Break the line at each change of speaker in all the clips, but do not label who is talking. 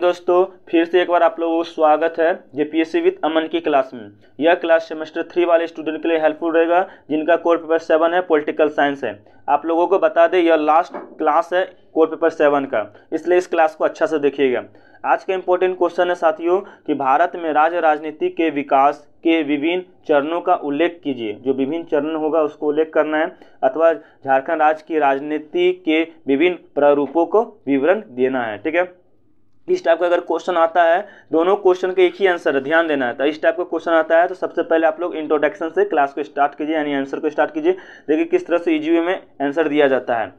दोस्तों फिर से एक बार आप लोगों को स्वागत है जेपीएससी विद अमन की क्लास में यह क्लास सेमेस्टर थ्री वाले स्टूडेंट के लिए हेल्पफुल रहेगा जिनका कोर पेपर सेवन है पॉलिटिकल साइंस है आप लोगों को बता दें यह लास्ट क्लास है कोर पेपर सेवन का इसलिए इस क्लास को अच्छा से देखिएगा आज का इम्पोर्टेंट क्वेश्चन है साथियों कि भारत में राज्य राजनीति के विकास के विभिन्न चरणों का उल्लेख कीजिए जो विभिन्न चरण होगा उसको उल्लेख करना है अथवा झारखंड राज्य की राजनीति के विभिन्न प्रारूपों को विवरण देना है ठीक है इस टाइप का अगर क्वेश्चन आता है दोनों क्वेश्चन का एक ही आंसर है ध्यान देना है तो इस टाइप का क्वेश्चन आता है तो सबसे पहले आप लोग इंट्रोडक्शन से क्लास को स्टार्ट कीजिए यानी आंसर को स्टार्ट कीजिए देखिए किस तरह से ईजी में आंसर दिया जाता है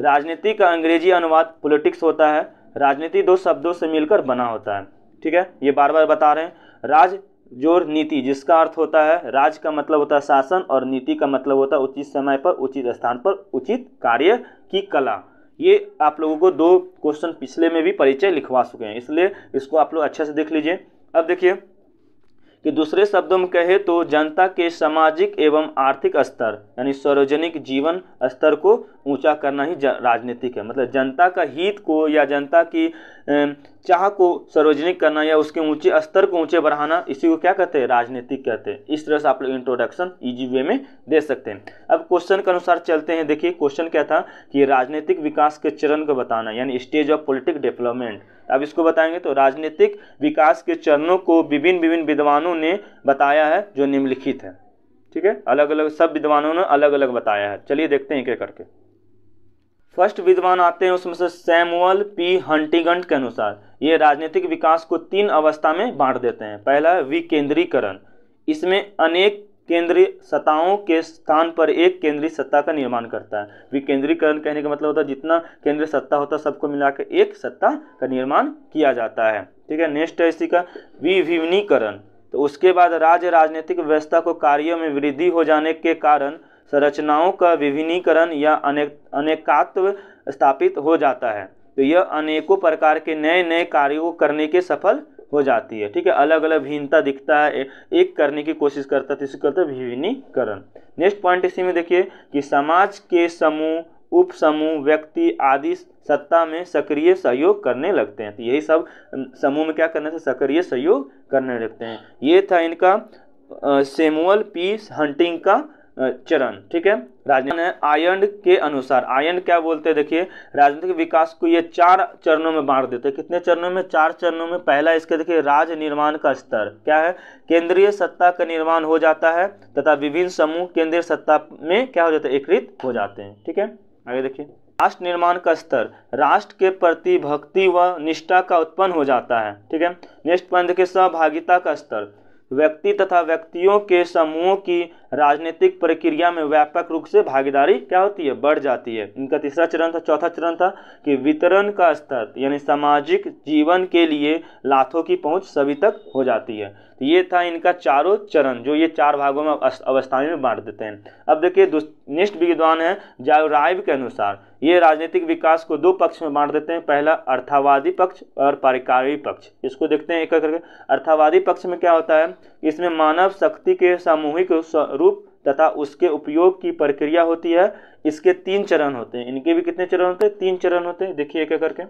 राजनीति का अंग्रेजी अनुवाद पॉलिटिक्स होता है राजनीति दो शब्दों से मिलकर बना होता है ठीक है ये बार बार बता रहे हैं राज जोर नीति जिसका अर्थ होता है राज का मतलब होता है शासन और नीति का मतलब होता है उचित समय पर उचित स्थान पर उचित कार्य की कला ये आप लोगों को दो क्वेश्चन पिछले में भी परिचय लिखवा चुके हैं इसलिए इसको आप लोग अच्छे से देख लीजिए अब देखिए कि दूसरे शब्दों में कहे तो जनता के सामाजिक एवं आर्थिक स्तर यानी सार्वजनिक जीवन स्तर को ऊंचा करना ही राजनीतिक है मतलब जनता का हित को या जनता की चाह को सार्वजनिक करना या उसके ऊंचे स्तर को ऊंचे बढ़ाना इसी को क्या कहते हैं राजनीतिक कहते हैं इस तरह से आप लोग इंट्रोडक्शन इजी वे में दे सकते हैं अब क्वेश्चन के अनुसार चलते हैं देखिए क्वेश्चन क्या था कि राजनीतिक विकास के चरण को बताना यानी स्टेज ऑफ पोलिटिक डेवलपमेंट अब इसको बताएंगे तो राजनीतिक विकास के चरणों को विभिन्न विभिन्न विद्वानों ने बताया है जो निम्नलिखित है ठीक है अलग अलग सब विद्वानों ने अलग अलग बताया है चलिए देखते हैं एक एक करके फर्स्ट विद्वान आते हैं उसमें से सैमुअल पी हंटिगंट के अनुसार ये राजनीतिक विकास को तीन अवस्था में बांट देते हैं पहला विकेंद्रीकरण इसमें अनेक केंद्रीय सत्ताओं के स्थान पर एक केंद्रीय सत्ता का निर्माण करता है विकेंद्रीकरण कहने का मतलब होता है जितना केंद्रीय सत्ता होता है सबको मिलाकर एक सत्ता का निर्माण किया जाता है ठीक है नेक्स्ट है इसी का विभिवनीकरण तो उसके बाद राज्य राजनीतिक व्यवस्था को कार्यों में वृद्धि हो जाने के कारण संरचनाओं का विभिन्नीकरण या अनेक अनेकत्व स्थापित हो जाता है तो यह अनेकों प्रकार के नए नए कार्यों को करने के सफल हो जाती है ठीक है अलग अलग भिन्नता दिखता है एक करने की कोशिश करता है तो इसे विभिन्नीकरण नेक्स्ट पॉइंट इसी में देखिए कि समाज के समूह उप समूह व्यक्ति आदि सत्ता में सक्रिय सहयोग करने लगते हैं तो यही सब समूह में क्या करने से सक्रिय सहयोग करने लगते हैं ये था इनका सेमुअल पीस हंटिंग का चरण ठीक है राजनीति आयन के अनुसार आयन क्या बोलते हैं देखिए राजनीतिक विकास को ये चार चरणों में बांट देते हैं कितने चरणों में चार चरणों में पहला इसके देखिए राज निर्माण का स्तर क्या है केंद्रीय सत्ता का निर्माण हो जाता है तथा विभिन्न समूह केंद्रीय सत्ता में क्या हो जाता है एकत्रित हो जाते हैं ठीक है आगे देखिए राष्ट्र निर्माण का स्तर राष्ट्र के प्रति भक्ति व निष्ठा का उत्पन्न हो जाता है ठीक है नेक्स्ट पॉइंट देखिए सहभागिता का स्तर व्यक्ति तथा व्यक्तियों के समूहों की राजनीतिक प्रक्रिया में व्यापक रूप से भागीदारी क्या होती है बढ़ जाती है इनका तीसरा चरण था चौथा चरण था कि वितरण का स्तर यानी सामाजिक जीवन के लिए लाथों की पहुंच सभी तक हो जाती है तो ये था इनका चारों चरण जो ये चार भागों में अवस्था में बांट देते हैं अब देखिए निष्ठ विद्वान है जायराइव के अनुसार ये राजनीतिक विकास को दो पक्ष में बांट देते हैं पहला अर्थावादी पक्ष और पारिकारी पक्ष इसको देखते हैं एक एक करके अर्थावादी पक्ष में क्या होता है इसमें मानव शक्ति के सामूहिक रूप तथा उसके उपयोग की प्रक्रिया होती है इसके तीन चरण होते हैं इनके भी कितने चरण होते हैं तीन चरण होते हैं देखिए एक एक करके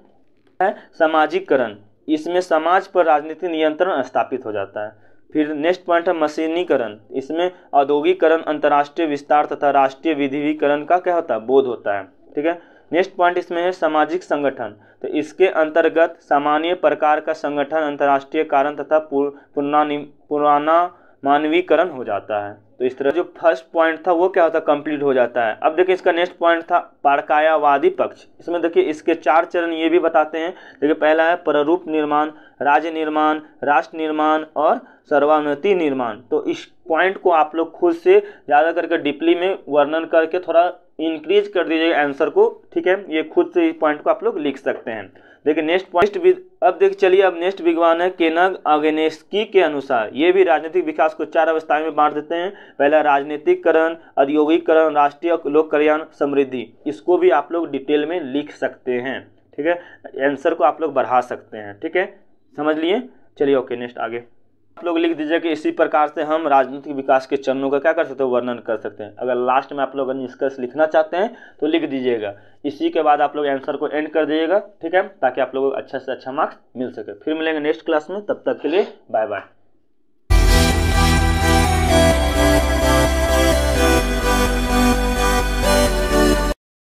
है सामाजिककरण इसमें समाज पर राजनीति नियंत्रण स्थापित हो जाता है फिर नेक्स्ट पॉइंट है मशीनीकरण इसमें औद्योगिकरण अंतर्राष्ट्रीय विस्तार तथा राष्ट्रीय विधिवीकरण का क्या होता है बोध होता है ठीक है नेक्स्ट पॉइंट इसमें है सामाजिक संगठन तो इसके अंतर्गत सामान्य प्रकार का संगठन अंतर्राष्ट्रीय कारण तथा पुराना मानवीकरण हो जाता है तो इस तरह जो फर्स्ट पॉइंट था वो क्या होता है कंप्लीट हो जाता है अब देखिए इसका नेक्स्ट पॉइंट था पारकायावादी पक्ष इसमें देखिए इसके चार चरण ये भी बताते हैं देखिए पहला है प्ररूप निर्माण राज्य निर्माण राष्ट्र निर्माण और सर्वानुति निर्माण तो इस पॉइंट को आप लोग खुद से ज़्यादा करके डिपली में वर्णन करके थोड़ा इंक्रीज कर दीजिएगा आंसर को ठीक है ये खुद से इस पॉइंट को आप लोग लिख सकते हैं देखिए नेक्स्ट पॉइंट अब देख चलिए अब नेक्स्ट विद्वान है केनग आगेनेस्की के अनुसार ये भी राजनीतिक विकास को चार अवस्थाएं में बांट देते हैं पहला राजनीतिककरण औद्योगिकरण राष्ट्रीय लोक कल्याण समृद्धि इसको भी आप लोग डिटेल में लिख सकते हैं ठीक है आंसर को आप लोग बढ़ा सकते हैं ठीक है समझ लिए चलिए ओके नेक्स्ट आगे आप लोग लिख दीजिए कि इसी प्रकार से हम राजनीतिक विकास के चरणों का क्या कर सकते हैं वर्णन कर सकते हैं अगर लास्ट में आप लोग निष्कर्ष लिखना चाहते हैं तो लिख दीजिएगा इसी के बाद आप लोग आंसर को एंड कर दीजिएगा ठीक है ताकि आप लोगों को अच्छा से अच्छा मार्क्स मिल सके फिर मिलेंगे नेक्स्ट क्लास में तब तक के लिए बाय बाय